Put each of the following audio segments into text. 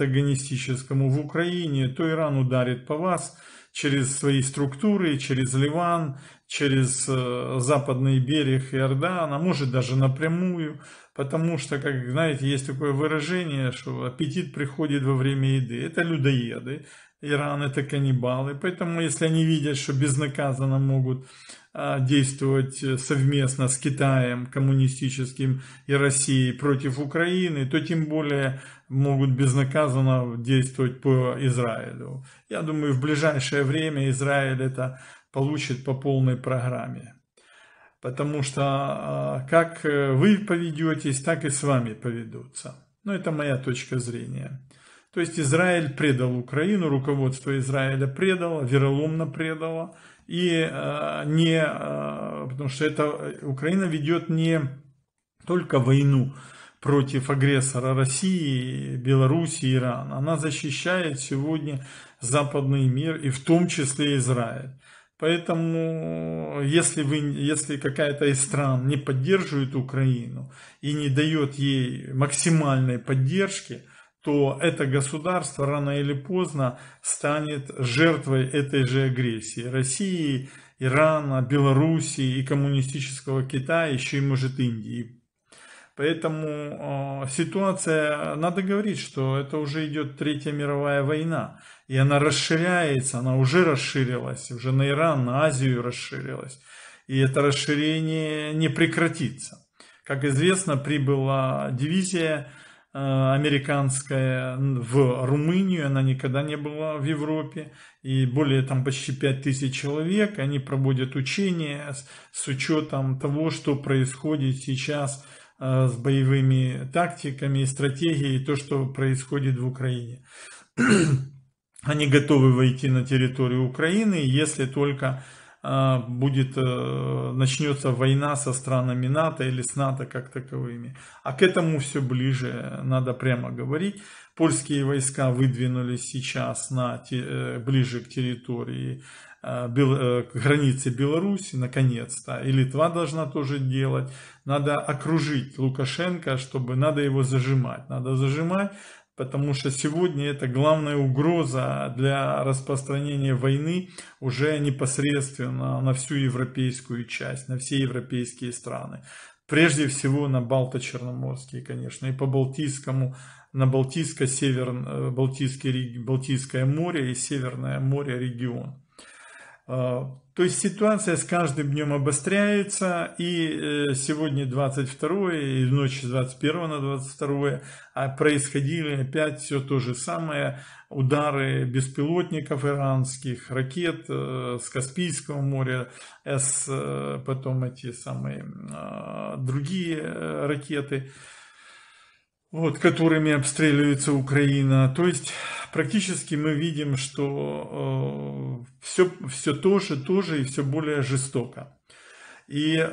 антагонистическому в Украине, то Иран ударит по вас через свои структуры, через Ливан, через э, западный берег Иордана, может даже напрямую, потому что, как знаете, есть такое выражение, что аппетит приходит во время еды. Это людоеды, Иран это каннибалы, поэтому если они видят, что безнаказанно могут а, действовать э, совместно с Китаем коммунистическим и Россией против Украины, то тем более могут безнаказанно действовать по Израилю. Я думаю, в ближайшее время Израиль это получит по полной программе. Потому что а, как э, вы поведетесь, так и с вами поведутся. Но ну, это моя точка зрения. То есть Израиль предал Украину, руководство Израиля предало, вероломно предало. И э, не, э, потому что это, Украина ведет не только войну против агрессора России, Беларуси, Ирана. Она защищает сегодня западный мир и в том числе Израиль. Поэтому, если, вы, если какая-то из стран не поддерживает Украину и не дает ей максимальной поддержки, то это государство рано или поздно станет жертвой этой же агрессии России, Ирана, Белоруссии и коммунистического Китая, еще и может Индии. Поэтому э, ситуация, надо говорить, что это уже идет Третья мировая война, и она расширяется, она уже расширилась, уже на Иран, на Азию расширилась, и это расширение не прекратится. Как известно, прибыла дивизия Э, американская в Румынию, она никогда не была в Европе, и более там почти 5000 человек, они проводят учения с, с учетом того, что происходит сейчас э, с боевыми тактиками и стратегией, то, что происходит в Украине. Они готовы войти на территорию Украины, если только а, будет, э, начнется война со странами НАТО или с НАТО как таковыми. А к этому все ближе, э, надо прямо говорить. Польские войска выдвинулись сейчас на, э, ближе к территории, к границе Беларуси, наконец-то. И Литва должна тоже делать. Надо окружить Лукашенко, чтобы надо его зажимать. Надо зажимать, потому что сегодня это главная угроза для распространения войны уже непосредственно на всю европейскую часть, на все европейские страны. Прежде всего на Балто-Черноморские, конечно, и по Балтийскому, на Балтийско-Северн, э, Балтийское море и Северное море регион. А, то есть ситуация с каждым днем обостряется, и э, сегодня 22 и в ночь с 21 на 22 а происходили опять все то же самое. Удары беспилотников иранских, ракет э, с Каспийского моря, с э, потом эти самые а, другие ракеты, вот, которыми обстреливается Украина. То есть практически мы видим, что э, все, все то же, то же и все более жестоко. И э,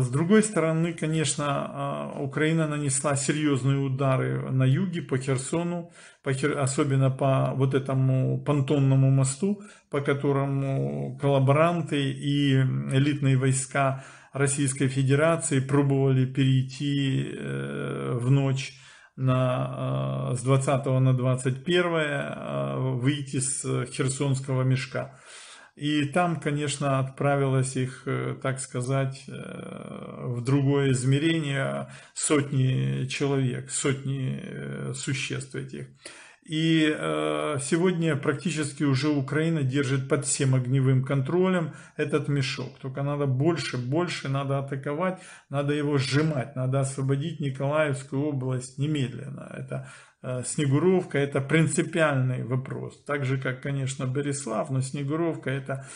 с другой стороны, конечно, э, Украина нанесла серьезные удары на юге, по Херсону, по Хер... особенно по вот этому понтонному мосту, по которому коллаборанты и элитные войска Российской Федерации пробовали перейти э, в ночь на, э, с 20 на 21 э, выйти с э, Херсонского мешка. И там, конечно, отправилось их, так сказать, в другое измерение сотни человек, сотни существ этих. И э, сегодня практически уже Украина держит под всем огневым контролем этот мешок. Только надо больше, больше надо атаковать, надо его сжимать, надо освободить Николаевскую область немедленно. Это э, Снегуровка, это принципиальный вопрос. Так же, как, конечно, Береслав, но Снегуровка это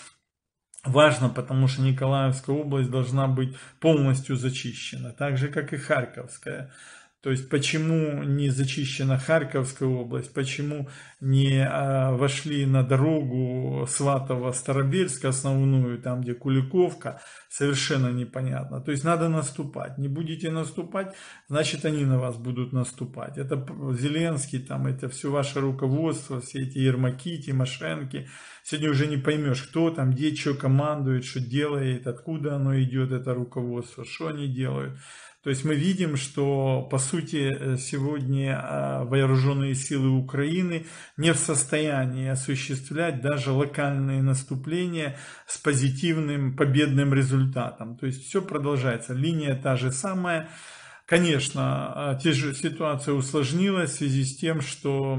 важно, потому что Николаевская область должна быть полностью зачищена. Так же, как и Харьковская область то есть почему не зачищена Харьковская область, почему не а, вошли на дорогу Сватово-Старобельск основную, там где Куликовка, совершенно непонятно. То есть надо наступать. Не будете наступать, значит они на вас будут наступать. Это Зеленский, там это все ваше руководство, все эти Ермаки, Тимошенки. Сегодня уже не поймешь, кто там, где, что командует, что делает, откуда оно идет, это руководство, что они делают. То есть мы видим, что по сути э, сегодня э, вооруженные силы Украины не в состоянии осуществлять даже локальные наступления с позитивным победным результатом. То есть все продолжается, линия та же самая. Конечно, э, те же ситуация усложнилась в связи с тем, что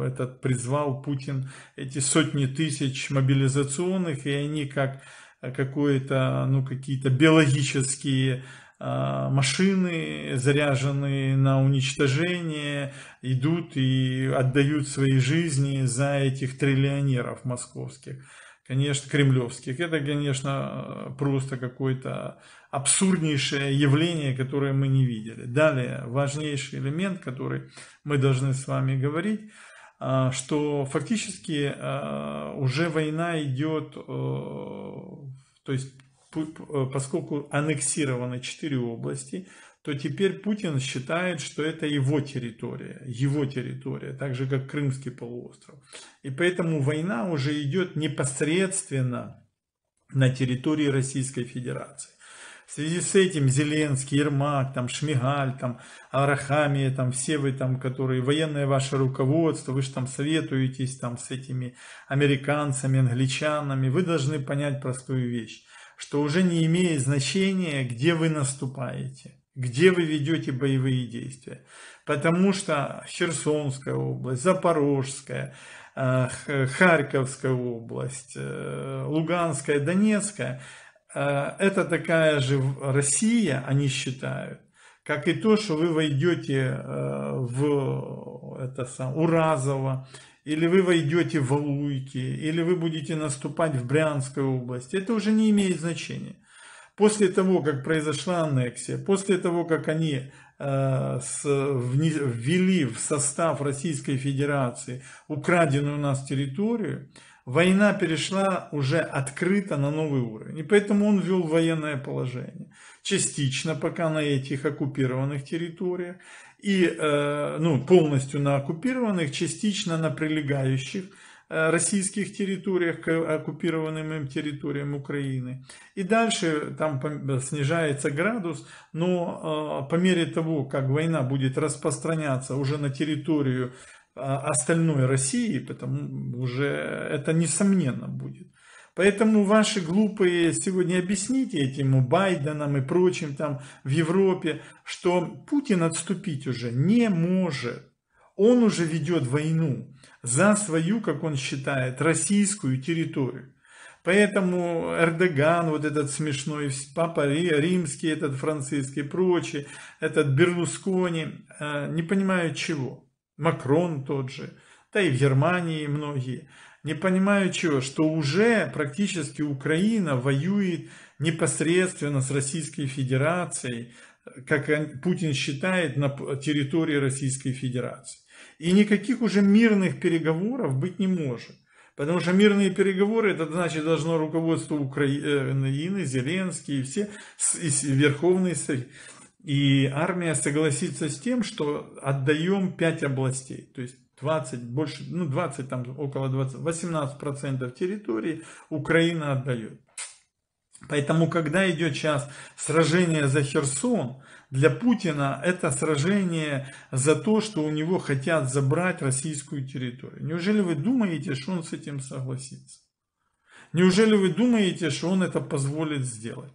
этот призвал Путин эти сотни тысяч мобилизационных, и они как какое-то, ну какие-то биологические Э, машины, заряженные на уничтожение, идут и отдают свои жизни за этих триллионеров московских, конечно, кремлевских. Это, конечно, э, просто какое-то абсурднейшее явление, которое мы не видели. Далее, важнейший элемент, который мы должны с вами говорить, э, что фактически уже война идет, то есть Э, поскольку аннексированы четыре области, то теперь Путин считает, что это его территория, его территория, так же как Крымский полуостров. И поэтому война уже идет непосредственно на территории Российской Федерации. В связи с этим Зеленский, Ермак, там, Шмигаль, там, Арахамия, там, все вы там, которые, военное ваше руководство, вы же там советуетесь там с этими американцами, англичанами, вы должны понять простую вещь что уже не имеет значения, где вы наступаете, где вы ведете боевые действия. Потому что Херсонская область, Запорожская, э, Харьковская область, э, Луганская, Донецкая, э, это такая же Россия, они считают, как и то, что вы войдете в это сам, Уразово или вы войдете в Алуйки, или вы будете наступать в Брянской области, это уже не имеет значения. После того, как произошла аннексия, после того, как они э, ввели в состав Российской Федерации украденную у нас территорию, война перешла уже открыто на новый уровень. И поэтому он ввел военное положение частично пока на этих оккупированных территориях, и э, ну, полностью на оккупированных, частично на прилегающих э, российских территориях к оккупированным территориям Украины. И дальше там э, снижается градус, но по мере того, как война будет распространяться уже на территорию остальной России, потому уже это несомненно будет, Поэтому ваши глупые сегодня объясните этим Байденам и прочим там в Европе, что Путин отступить уже не может. Он уже ведет войну за свою, как он считает, российскую территорию. Поэтому Эрдоган, вот этот смешной папа римский, этот французский прочие, этот Берлускони, э, не понимают чего. Макрон тот же, да и в Германии многие не понимаю чего, что уже практически Украина воюет непосредственно с Российской Федерацией, как Путин считает, на территории Российской Федерации. И никаких уже мирных переговоров быть не может. Потому что мирные переговоры, это значит, должно руководство Украины, Зеленский и все, и Верховный Совет. И армия согласится с тем, что отдаем пять областей. То есть 20, больше, ну 20, там около 20, 18% процентов территории Украина отдает. Поэтому, когда идет сейчас сражение за Херсон, для Путина это сражение за то, что у него хотят забрать российскую территорию. Неужели вы думаете, что он с этим согласится? Неужели вы думаете, что он это позволит сделать?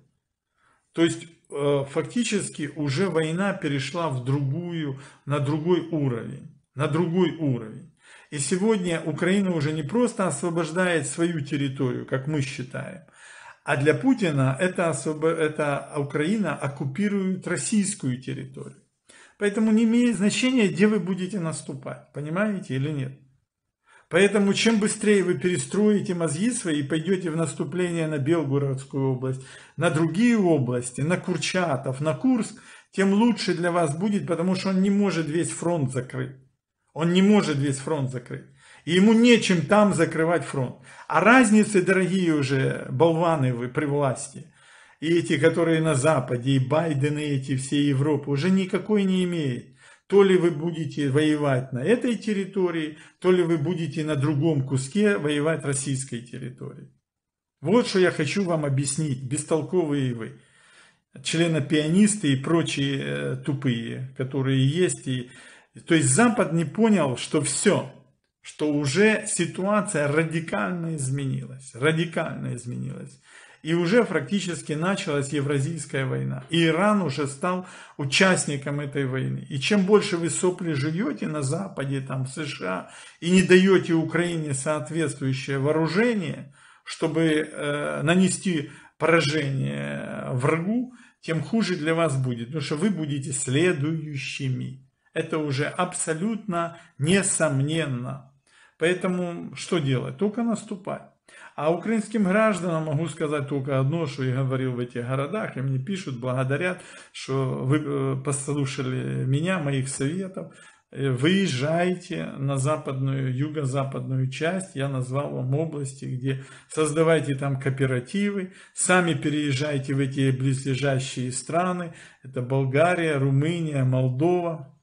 То есть, э, фактически уже война перешла в другую, на другой уровень на другой уровень. И сегодня Украина уже не просто освобождает свою территорию, как мы считаем, а для Путина это, особо, это Украина оккупирует российскую территорию. Поэтому не имеет значения, где вы будете наступать, понимаете или нет. Поэтому чем быстрее вы перестроите мозги свои и пойдете в наступление на Белгородскую область, на другие области, на Курчатов, на Курск, тем лучше для вас будет, потому что он не может весь фронт закрыть. Он не может весь фронт закрыть. И ему нечем там закрывать фронт. А разницы, дорогие уже болваны вы при власти, и эти, которые на Западе, и Байден, и эти все Европы, уже никакой не имеет. То ли вы будете воевать на этой территории, то ли вы будете на другом куске воевать российской территории. Вот что я хочу вам объяснить, бестолковые вы, членопионисты и прочие э, тупые, которые есть и то есть Запад не понял, что все, что уже ситуация радикально изменилась, радикально изменилась. И уже практически началась Евразийская война. И Иран уже стал участником этой войны. И чем больше вы сопли жуете на Западе, там, в США, и не даете Украине соответствующее вооружение, чтобы э, нанести поражение э, врагу, тем хуже для вас будет. Потому что вы будете следующими. Это уже абсолютно несомненно. Поэтому что делать? Только наступать. А украинским гражданам могу сказать только одно, что я говорил в этих городах, и мне пишут, благодарят, что вы э, послушали меня, моих советов. Э, выезжайте на западную, юго-западную часть, я назвал вам области, где создавайте там кооперативы, сами переезжайте в эти близлежащие страны, это Болгария, Румыния, Молдова,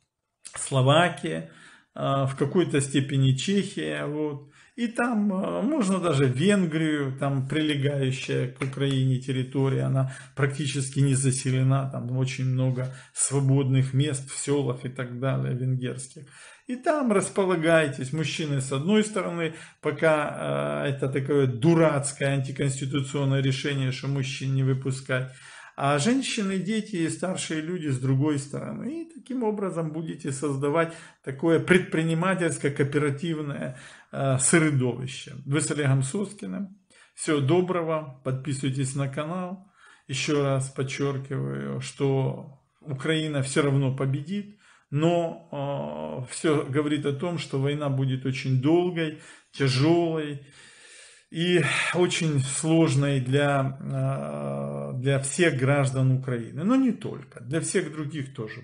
Словакия, а, в какой-то степени Чехия, вот. И там а, можно даже Венгрию, там прилегающая к Украине территория, она практически не заселена, там очень много свободных мест в селах и так далее венгерских. И там располагайтесь, мужчины с одной стороны, пока а, это такое дурацкое антиконституционное решение, что мужчин не выпускать а женщины, дети и старшие люди с другой стороны. И таким образом будете создавать такое предпринимательское кооперативное э, средовище. Вы с Олегом Сускиным. Всего доброго, подписывайтесь на канал. Еще раз подчеркиваю, что Украина все равно победит, но э, все говорит о том, что война будет очень долгой, тяжелой и очень сложной для, э, для всех граждан Украины, но не только, для всех других тоже.